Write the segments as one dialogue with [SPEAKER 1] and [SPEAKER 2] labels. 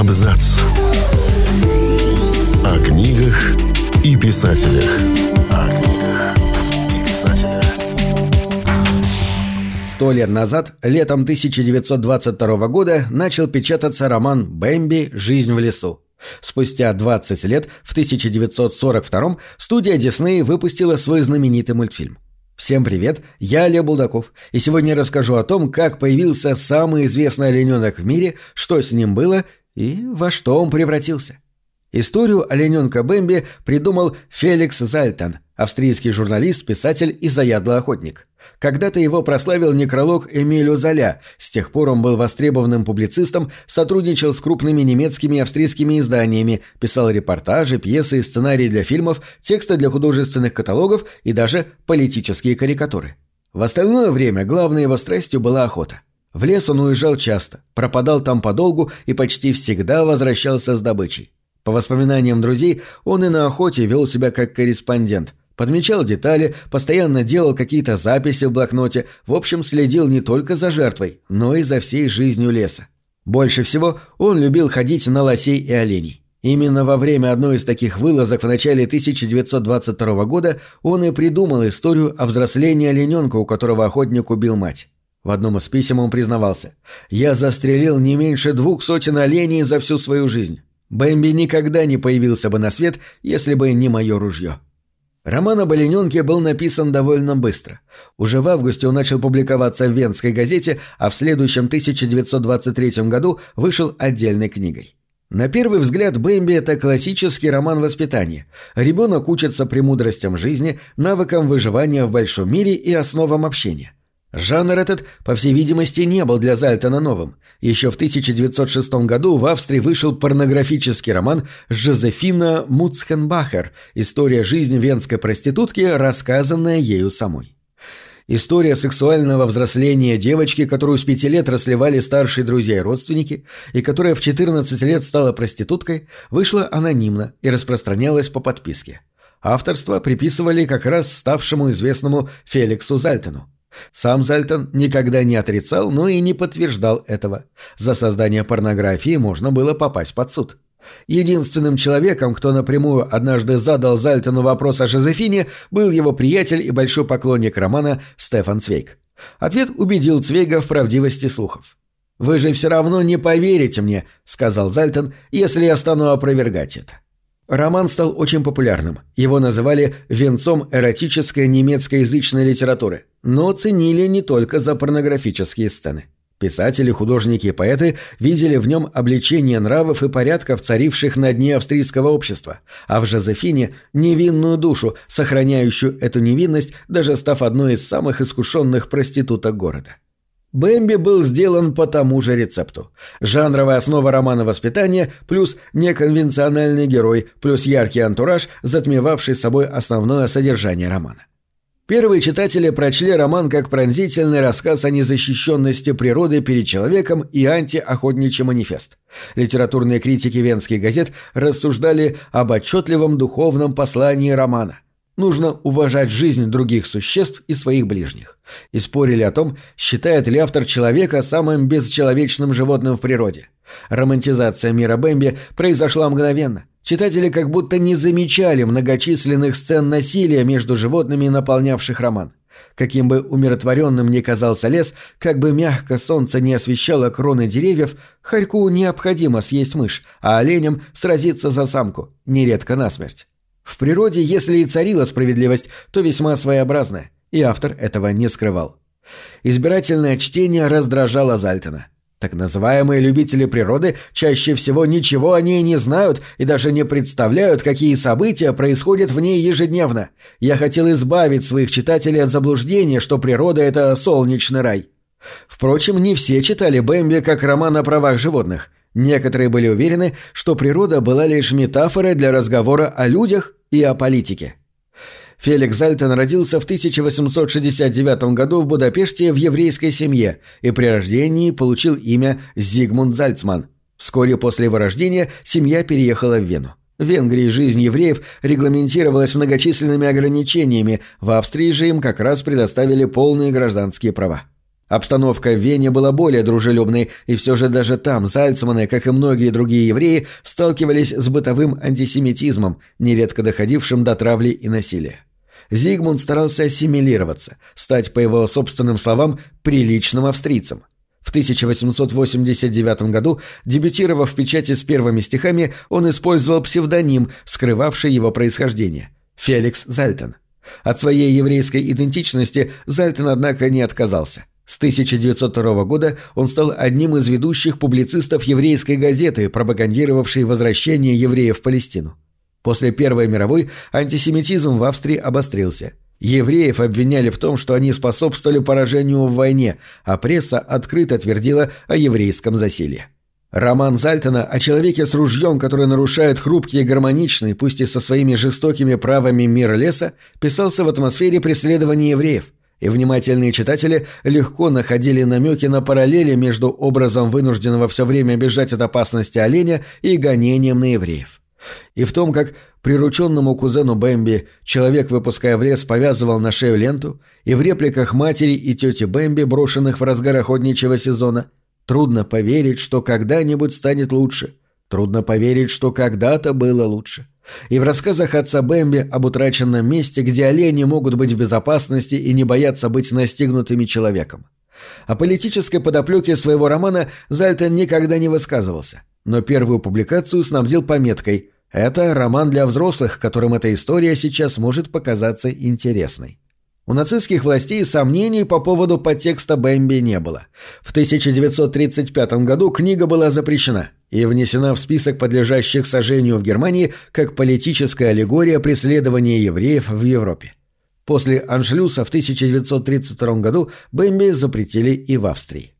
[SPEAKER 1] Абзац. О книгах и писателях. Сто лет назад, летом 1922 года, начал печататься роман «Бэмби. Жизнь в лесу». Спустя 20 лет, в 1942 студия Дисней выпустила свой знаменитый мультфильм. Всем привет, я Олег Булдаков, и сегодня я расскажу о том, как появился самый известный олененок в мире, что с ним было и во что он превратился? Историю олененка Бэмби придумал Феликс Зальтан, австрийский журналист, писатель и заядлый охотник. Когда-то его прославил некролог Эмилио Золя, с тех пор он был востребованным публицистом, сотрудничал с крупными немецкими и австрийскими изданиями, писал репортажи, пьесы и сценарии для фильмов, тексты для художественных каталогов и даже политические карикатуры. В остальное время главной его страстью была охота. В лес он уезжал часто, пропадал там подолгу и почти всегда возвращался с добычей. По воспоминаниям друзей, он и на охоте вел себя как корреспондент, подмечал детали, постоянно делал какие-то записи в блокноте, в общем, следил не только за жертвой, но и за всей жизнью леса. Больше всего он любил ходить на лосей и оленей. Именно во время одной из таких вылазок в начале 1922 года он и придумал историю о взрослении олененка, у которого охотник убил мать. В одном из писем он признавался. «Я застрелил не меньше двух сотен оленей за всю свою жизнь. Бэмби никогда не появился бы на свет, если бы не мое ружье». Роман об олененке был написан довольно быстро. Уже в августе он начал публиковаться в Венской газете, а в следующем 1923 году вышел отдельной книгой. На первый взгляд Бэмби – это классический роман воспитания. Ребенок учится премудростям жизни, навыкам выживания в большом мире и основам общения. Жанр этот, по всей видимости, не был для Зальтона новым. Еще в 1906 году в Австрии вышел порнографический роман Жозефина Муцхенбахер «История жизни венской проститутки, рассказанная ею самой». История сексуального взросления девочки, которую с пяти лет расливали старшие друзья и родственники, и которая в 14 лет стала проституткой, вышла анонимно и распространялась по подписке. Авторство приписывали как раз ставшему известному Феликсу Зальтону. Сам Зальтон никогда не отрицал, но и не подтверждал этого. За создание порнографии можно было попасть под суд. Единственным человеком, кто напрямую однажды задал Зальтону вопрос о Жозефине, был его приятель и большой поклонник романа Стефан Цвейк. Ответ убедил Цвейга в правдивости слухов. «Вы же все равно не поверите мне», — сказал Зальтон, — «если я стану опровергать это». Роман стал очень популярным. Его называли «венцом эротической немецкоязычной литературы», но ценили не только за порнографические сцены. Писатели, художники и поэты видели в нем обличение нравов и порядков, царивших на дне австрийского общества, а в Жозефине – невинную душу, сохраняющую эту невинность, даже став одной из самых искушенных проституток города. Бэмби был сделан по тому же рецепту. Жанровая основа романа воспитания плюс неконвенциональный герой плюс яркий антураж, затмевавший собой основное содержание романа. Первые читатели прочли роман как пронзительный рассказ о незащищенности природы перед человеком и антиохотничий манифест. Литературные критики венских газет рассуждали об отчетливом духовном послании романа – Нужно уважать жизнь других существ и своих ближних. И спорили о том, считает ли автор человека самым бесчеловечным животным в природе. Романтизация мира Бэмби произошла мгновенно. Читатели как будто не замечали многочисленных сцен насилия между животными, наполнявших роман. Каким бы умиротворенным ни казался лес, как бы мягко солнце не освещало кроны деревьев, хорьку необходимо съесть мышь, а оленям сразиться за самку, нередко насмерть. В природе, если и царила справедливость, то весьма своеобразная, и автор этого не скрывал. Избирательное чтение раздражало Зальтона. Так называемые любители природы чаще всего ничего о ней не знают и даже не представляют, какие события происходят в ней ежедневно. Я хотел избавить своих читателей от заблуждения, что природа – это солнечный рай. Впрочем, не все читали Бэмби как роман о правах животных. Некоторые были уверены, что природа была лишь метафорой для разговора о людях и о политике. Феликс Зальтен родился в 1869 году в Будапеште в еврейской семье и при рождении получил имя Зигмунд Зальцман. Вскоре после его рождения семья переехала в Вену. В Венгрии жизнь евреев регламентировалась многочисленными ограничениями, в Австрии же им как раз предоставили полные гражданские права. Обстановка в Вене была более дружелюбной, и все же даже там Зальцманы, как и многие другие евреи, сталкивались с бытовым антисемитизмом, нередко доходившим до травли и насилия. Зигмунд старался ассимилироваться, стать, по его собственным словам, приличным австрийцем. В 1889 году, дебютировав в печати с первыми стихами, он использовал псевдоним, скрывавший его происхождение – Феликс Зальтен. От своей еврейской идентичности Зальтен, однако, не отказался – с 1902 года он стал одним из ведущих публицистов еврейской газеты, пропагандировавшей возвращение евреев в Палестину. После Первой мировой антисемитизм в Австрии обострился. Евреев обвиняли в том, что они способствовали поражению в войне, а пресса открыто твердила о еврейском засилье. Роман Зальтона о человеке с ружьем, который нарушает хрупкий и гармоничный, пусть и со своими жестокими правами мир леса, писался в атмосфере преследования евреев – и внимательные читатели легко находили намеки на параллели между образом вынужденного все время бежать от опасности оленя и гонением на евреев. И в том, как прирученному кузену Бэмби человек, выпуская в лес, повязывал на шею ленту, и в репликах матери и тети Бэмби, брошенных в разгар охотничьего сезона, трудно поверить, что когда-нибудь станет лучше, трудно поверить, что когда-то было лучше. — и в рассказах отца Бэмби об утраченном месте, где олени могут быть в безопасности и не боятся быть настигнутыми человеком. О политической подоплеке своего романа Зальтен никогда не высказывался, но первую публикацию снабдил пометкой «Это роман для взрослых, которым эта история сейчас может показаться интересной». У нацистских властей сомнений по поводу подтекста Бэмби не было. В 1935 году книга была запрещена и внесена в список подлежащих сожжению в Германии как политическая аллегория преследования евреев в Европе. После аншлюса в 1932 году Бэмби запретили и в Австрии.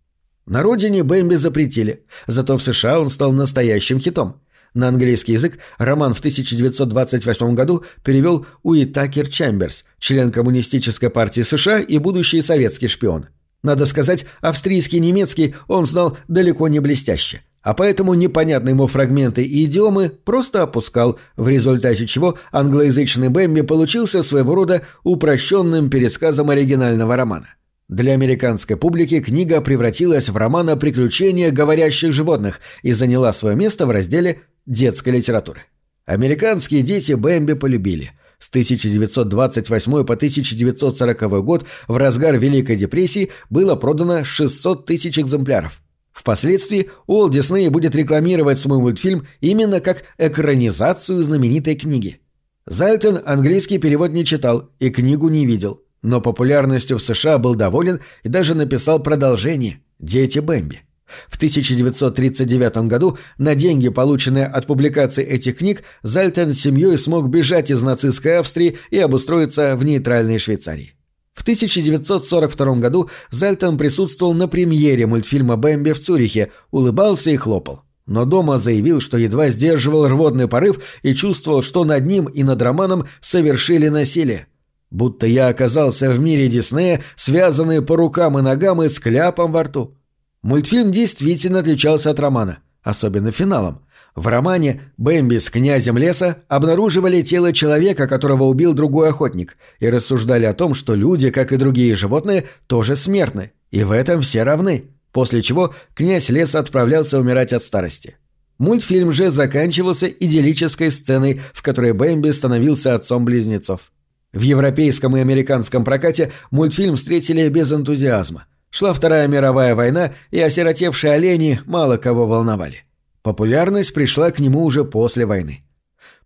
[SPEAKER 1] На родине Бэмби запретили, зато в США он стал настоящим хитом – на английский язык роман в 1928 году перевел Уитакер Чемберс, член Коммунистической партии США и будущий советский шпион. Надо сказать, австрийский немецкий он знал далеко не блестяще, а поэтому непонятные ему фрагменты и идиомы просто опускал, в результате чего англоязычный Бэмби получился своего рода упрощенным пересказом оригинального романа. Для американской публики книга превратилась в роман о приключениях говорящих животных и заняла свое место в разделе детской литературы. Американские дети Бэмби полюбили. С 1928 по 1940 год в разгар Великой депрессии было продано 600 тысяч экземпляров. Впоследствии Уолт Дисней будет рекламировать свой мультфильм именно как экранизацию знаменитой книги. Зальтен английский перевод не читал и книгу не видел – но популярностью в США был доволен и даже написал продолжение «Дети Бэмби». В 1939 году на деньги, полученные от публикации этих книг, Зальтен с семьей смог бежать из нацистской Австрии и обустроиться в нейтральной Швейцарии. В 1942 году Зальтен присутствовал на премьере мультфильма «Бэмби» в Цюрихе, улыбался и хлопал но дома заявил, что едва сдерживал рвотный порыв и чувствовал, что над ним и над Романом совершили насилие. Будто я оказался в мире Диснея, связанный по рукам и ногам и с кляпом во рту. Мультфильм действительно отличался от романа, особенно финалом. В романе Бэмби с князем леса обнаруживали тело человека, которого убил другой охотник, и рассуждали о том, что люди, как и другие животные, тоже смертны, и в этом все равны, после чего князь леса отправлялся умирать от старости. Мультфильм же заканчивался идиллической сценой, в которой Бэмби становился отцом близнецов. В европейском и американском прокате мультфильм встретили без энтузиазма. Шла Вторая мировая война, и осиротевшие олени мало кого волновали. Популярность пришла к нему уже после войны.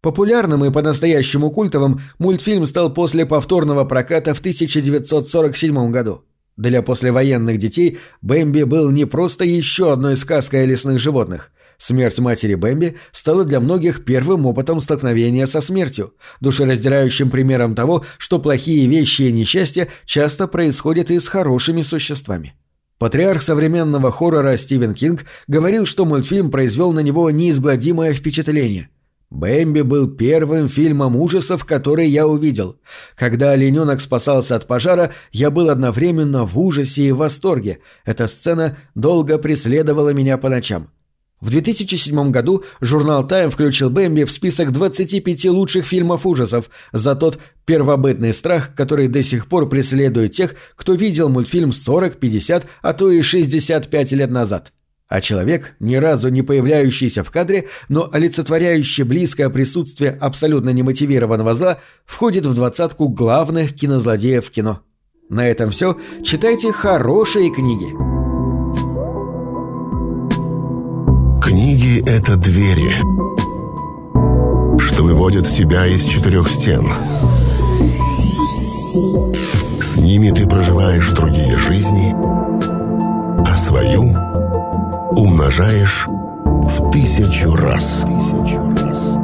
[SPEAKER 1] Популярным и по-настоящему культовым мультфильм стал после повторного проката в 1947 году. Для послевоенных детей Бэмби был не просто еще одной сказкой о лесных животных – Смерть матери Бэмби стала для многих первым опытом столкновения со смертью, душераздирающим примером того, что плохие вещи и несчастья часто происходят и с хорошими существами. Патриарх современного хоррора Стивен Кинг говорил, что мультфильм произвел на него неизгладимое впечатление. «Бэмби был первым фильмом ужасов, который я увидел. Когда олененок спасался от пожара, я был одновременно в ужасе и в восторге. Эта сцена долго преследовала меня по ночам. В 2007 году журнал Time включил Бэмби в список 25 лучших фильмов ужасов за тот первобытный страх, который до сих пор преследует тех, кто видел мультфильм 40, 50, а то и 65 лет назад. А человек, ни разу не появляющийся в кадре, но олицетворяющий близкое присутствие абсолютно немотивированного зла, входит в двадцатку главных кинозлодеев кино. На этом все. Читайте хорошие книги. Книги — это двери, что выводят тебя из четырех стен. С ними ты проживаешь другие жизни, а свою умножаешь в тысячу раз. Тысячу раз.